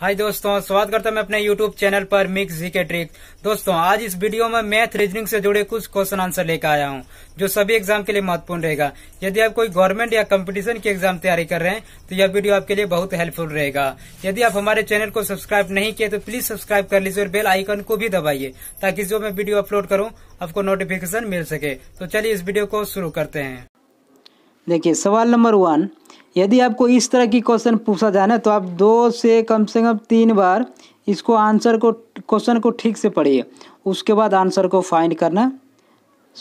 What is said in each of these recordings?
हाय दोस्तों स्वागत करता हूं मैं अपने यूट्यूब चैनल पर मिक्स जी के ट्रिक दोस्तों आज इस वीडियो में मैथ रीजनिंग से जुड़े कुछ क्वेश्चन आंसर लेकर आया हूं जो सभी एग्जाम के लिए महत्वपूर्ण रहेगा यदि आप कोई गवर्नमेंट या कंपटीशन की एग्जाम तैयारी कर रहे हैं तो यह वीडियो आपके लिए बहुत हेल्पफुल रहेगा यदि आप हमारे चैनल को सब्सक्राइब नहीं किए तो प्लीज सब्सक्राइब कर लीजिए और बेल आइकन को भी दबाइए ताकि जो मैं वीडियो अपलोड करूँ आपको नोटिफिकेशन मिल सके तो चलिए इस वीडियो को शुरू करते हैं देखिये सवाल नंबर वन यदि आपको इस तरह की क्वेश्चन पूछा जाए ना तो आप दो से कम से कम तीन बार इसको आंसर को क्वेश्चन को ठीक से पढ़िए उसके बाद आंसर को फाइंड करना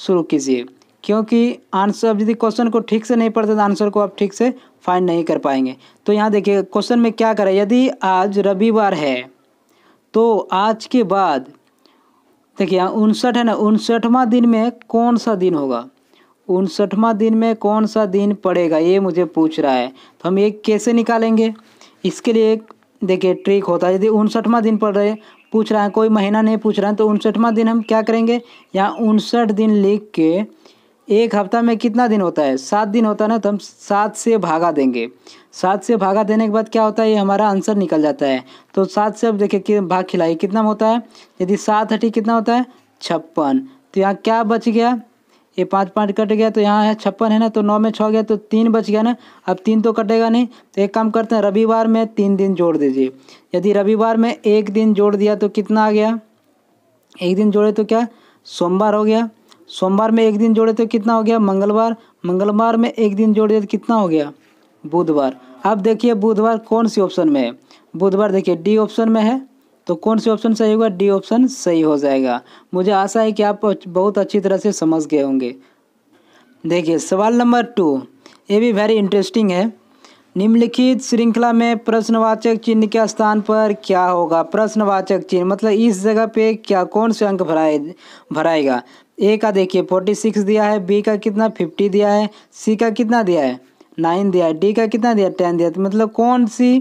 शुरू कीजिए क्योंकि आंसर यदि क्वेश्चन को ठीक से नहीं पढ़ते तो आंसर को आप ठीक से फाइंड नहीं कर पाएंगे तो यहाँ देखिए क्वेश्चन में क्या करें यदि आज रविवार है तो आज के बाद देखिए उनसठ है ना उनसठवा दिन में कौन सा दिन होगा उनसठवा दिन में कौन सा दिन पड़ेगा ये मुझे पूछ रहा है तो हम ये कैसे निकालेंगे इसके लिए एक देखिए ट्रिक होता है यदि उनसठवा दिन पड़ रहे पूछ रहा है कोई महीना नहीं पूछ रहा है तो उनसठवा दिन हम क्या करेंगे यहाँ उनसठ दिन लिख के एक हफ्ता में कितना दिन होता है सात दिन होता है ना तो हम सात से भागा देंगे सात से भागा देने के बाद क्या होता है ये हमारा आंसर निकल जाता है तो सात से अब देखिए कि भाग खिलाइए कितना होता है यदि सात हटी कितना होता है छप्पन तो यहाँ क्या बच गया ये पाँच पाँच कट गया तो यहाँ है छप्पन है ना तो नौ में छः गया तो तीन बच गया ना अब तीन तो कटेगा नहीं तो एक काम करते हैं रविवार में तीन दिन जोड़ दीजिए यदि रविवार में एक दिन जोड़ दिया तो कितना आ गया एक दिन जोड़े तो क्या सोमवार हो गया सोमवार में एक दिन जोड़े तो कितना हो गया मंगलवार मंगलवार में एक दिन जोड़ दिया तो कितना हो गया बुधवार अब देखिए बुधवार कौन सी ऑप्शन में है बुधवार देखिए डी ऑप्शन में है तो कौन सी ऑप्शन सही होगा डी ऑप्शन सही हो जाएगा मुझे आशा है कि आप बहुत अच्छी तरह से समझ गए होंगे देखिए सवाल नंबर टू ये भी वेरी इंटरेस्टिंग है निम्नलिखित श्रृंखला में प्रश्नवाचक चिन्ह के स्थान पर क्या होगा प्रश्नवाचक चिन्ह मतलब इस जगह पे क्या कौन से अंक भराए भराएगा ए का देखिए फोर्टी सिक्स दिया है बी का कितना फिफ्टी दिया है सी का कितना दिया है नाइन दिया है डी का कितना दिया टेन दिया तो मतलब कौन सी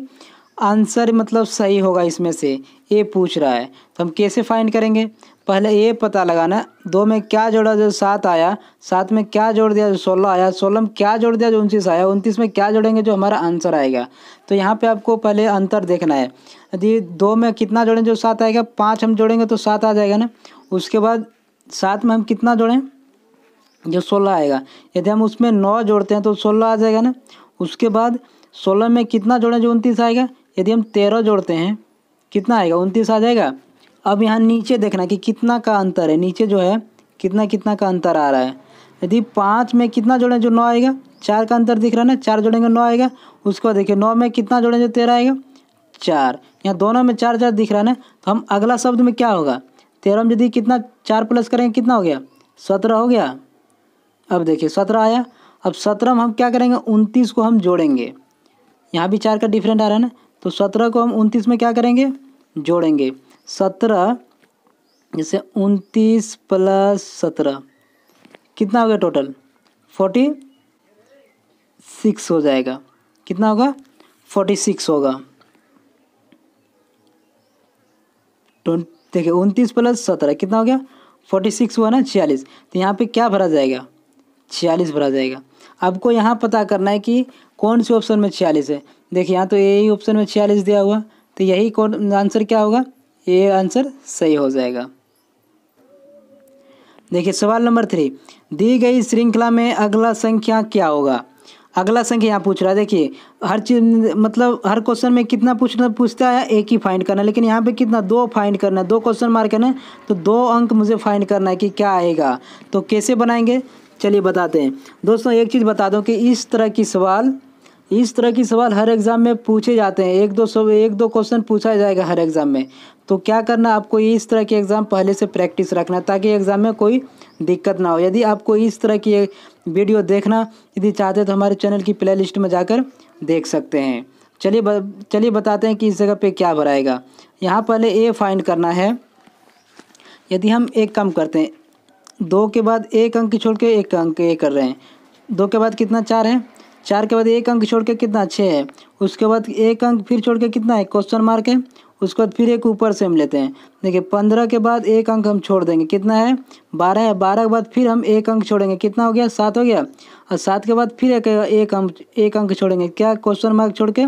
आंसर मतलब सही होगा इसमें से ए पूछ रहा है तो हम कैसे फाइंड करेंगे पहले ए पता लगाना दो में क्या जोड़ा जो सात आया सात में क्या जोड़ दिया जो सोलह आया सोलह में क्या जोड़ दिया जो उनतीस आया उनतीस में क्या जोड़ेंगे जो हमारा आंसर आएगा तो यहाँ पे आपको पहले अंतर देखना है यदि दो में कितना जोड़ें जो सात आएगा पाँच हम जोड़ेंगे तो सात आ जाएगा ना उसके बाद सात में हम कितना जोड़ें जो सोलह आएगा यदि हम उसमें नौ जोड़ते हैं तो सोलह आ जाएगा ना उसके बाद सोलह में कितना जोड़ें जो उनतीस आएगा यदि हम तेरह जोड़ते हैं कितना आएगा उनतीस आ जाएगा अब यहाँ नीचे देखना कि कितना का अंतर है नीचे जो है कितना कितना का अंतर आ रहा है यदि पाँच में कितना जोड़ें जो नौ आएगा चार का अंतर दिख रहा है ना चार जोड़ेंगे नौ आएगा उसको देखिए नौ में कितना जोड़ें जो तेरह आएगा चार यहाँ दोनों में चार चार दिख रहा है ना तो हम अगला शब्द में क्या होगा तेरह में यदि कितना चार प्लस करेंगे कितना हो गया सत्रह हो गया अब देखिए सत्रह आया अब सत्रह में हम क्या करेंगे उनतीस को हम जोड़ेंगे यहाँ भी चार का डिफरेंट आ रहा है ना तो सत्रह को हम उनतीस में क्या करेंगे जोड़ेंगे सत्रह जैसे उनतीस प्लस सत्रह कितना हो गया टोटल फोर्टी सिक्स हो जाएगा कितना होगा फोर्टी सिक्स होगा देखिए उनतीस प्लस सत्रह कितना हो गया फोर्टी सिक्स हुआ ना छियालीस तो यहाँ पे क्या भरा जाएगा छियालीस भरा जाएगा आपको यहाँ पता करना है कि कौन से ऑप्शन में छियालीस है देखिए यहाँ तो यही ऑप्शन में छियालीस दिया हुआ तो यही कौन आंसर क्या होगा ये आंसर सही हो जाएगा देखिए सवाल नंबर थ्री दी गई श्रृंखला में अगला संख्या क्या होगा अगला संख्या यहाँ पूछ रहा है देखिए हर चीज मतलब हर क्वेश्चन में कितना पूछना पूछता है एक ही फाइंड करना लेकिन यहाँ पे कितना दो फाइंड करना है दो क्वेश्चन मार्क करना है तो दो अंक मुझे फाइंड करना है कि क्या आएगा तो कैसे बनाएंगे चलिए बताते हैं दोस्तों एक चीज़ बता दूँ कि इस तरह की सवाल इस तरह की सवाल हर एग्ज़ाम में पूछे जाते हैं एक दो सौ एक दो क्वेश्चन पूछा जाएगा हर एग्ज़ाम में तो क्या करना आपको इस तरह के एग्ज़ाम पहले से प्रैक्टिस रखना ताकि एग्ज़ाम में कोई दिक्कत ना हो यदि आपको इस तरह की वीडियो देखना यदि चाहते तो हमारे चैनल की प्ले लिस्ट में जाकर देख सकते हैं चलिए चलिए बताते हैं कि इस जगह पर क्या भराएगा यहाँ पहले ए फाइंड करना है यदि हम एक कम करते हैं दो के बाद एक अंक छोड़ के एक अंक ए कर रहे हैं दो के बाद कितना चार है चार के बाद एक अंक छोड़ के कितना छः है उसके बाद एक अंक फिर छोड़ के कितना है क्वेश्चन मार्क है उसके बाद फिर एक ऊपर से हम लेते हैं देखिए पंद्रह के बाद एक अंक हम छोड़ देंगे कितना है बारह है बारह के बाद फिर हम एक अंक छोड़ेंगे कितना हो गया सात हो गया और सात के बाद फिर एक अंक एक अंक छोड़ेंगे क्या क्वेश्चन मार्क छोड़ के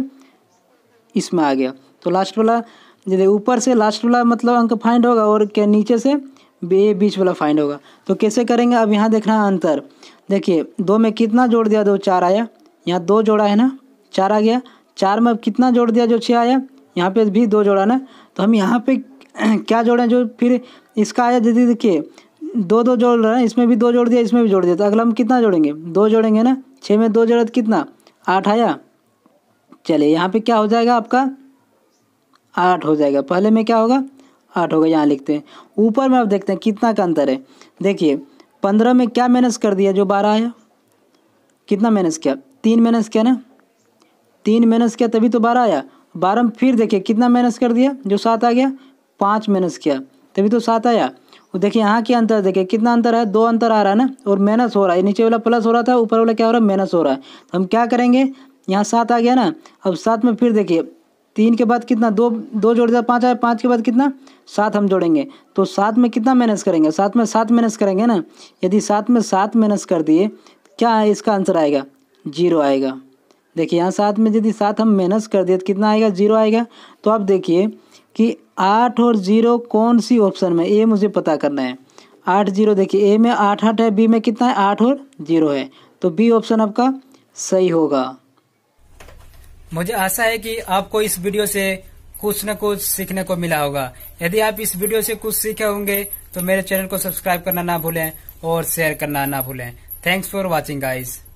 इसमें आ गया तो लास्ट वाला जैसे ऊपर से लास्ट वाला मतलब अंक फाइंड होगा और क्या नीचे से बे बीच वाला फाइंड होगा तो कैसे करेंगे अब यहाँ देखना अंतर देखिए दो में कितना जोड़ दिया दो चार आया यहाँ दो जोड़ा है ना चार आ गया चार में अब कितना जोड़ दिया जो छः आया यहाँ पे भी दो जोड़ा ना तो हम यहाँ पे क्या जोड़े जो फिर इसका आया दीदी देखिए दो दो जोड़ रहे हैं इसमें भी दो जोड़ दिया इसमें भी जोड़ दिया तो अगला हम कितना जोड़ेंगे दो जोड़ेंगे ना छः में दो जोड़ा तो कितना आठ आया चलिए यहाँ पर क्या हो जाएगा आपका आठ हो जाएगा पहले में क्या होगा आठ होगा यहाँ लिखते हैं ऊपर में आप देखते हैं कितना का अंतर है देखिए पंद्रह में क्या माइनस कर दिया जो बारह आया कितना माइनस किया तीन माइनस क्या ना तीन माइनस क्या तभी तो बारह आया बारह में फिर देखिए कितना माइनस कर दिया जो सात आ गया पाँच माइनस किया तभी तो सात आया और देखिए यहाँ के अंतर देखिए कितना अंतर है दो अंतर आ रहा है ना और माइनस हो रहा है नीचे वाला प्लस हो रहा था ऊपर वाला क्या हो रहा है माइनस हो रहा है तो हम क्या करेंगे यहाँ सात आ गया ना अब सात में फिर देखिए तीन के बाद कितना दो दो जोड़ दिया पाँच आया पाँच के बाद कितना सात हम जोड़ेंगे तो सात में कितना माइनस करेंगे सात में सात माइनस करेंगे ना यदि सात में सात माइनस कर दिए क्या इसका आंसर आएगा जीरो आएगा देखिए यहाँ साथ में यदि साथ हम माइनस कर दिए तो कितना आएगा जीरो आएगा तो आप देखिए कि आठ और जीरो कौन सी ऑप्शन में ये मुझे पता करना है आठ जीरो देखिए ए में आठ आठ है बी में कितना है आठ और जीरो है तो बी ऑप्शन आपका सही होगा मुझे आशा है कि आपको इस वीडियो से कुछ न कुछ सीखने को मिला होगा यदि आप इस वीडियो से कुछ सीखे होंगे तो मेरे चैनल को सब्सक्राइब करना ना भूलें और शेयर करना ना भूलें थैंक्स फॉर वॉचिंग गाइज़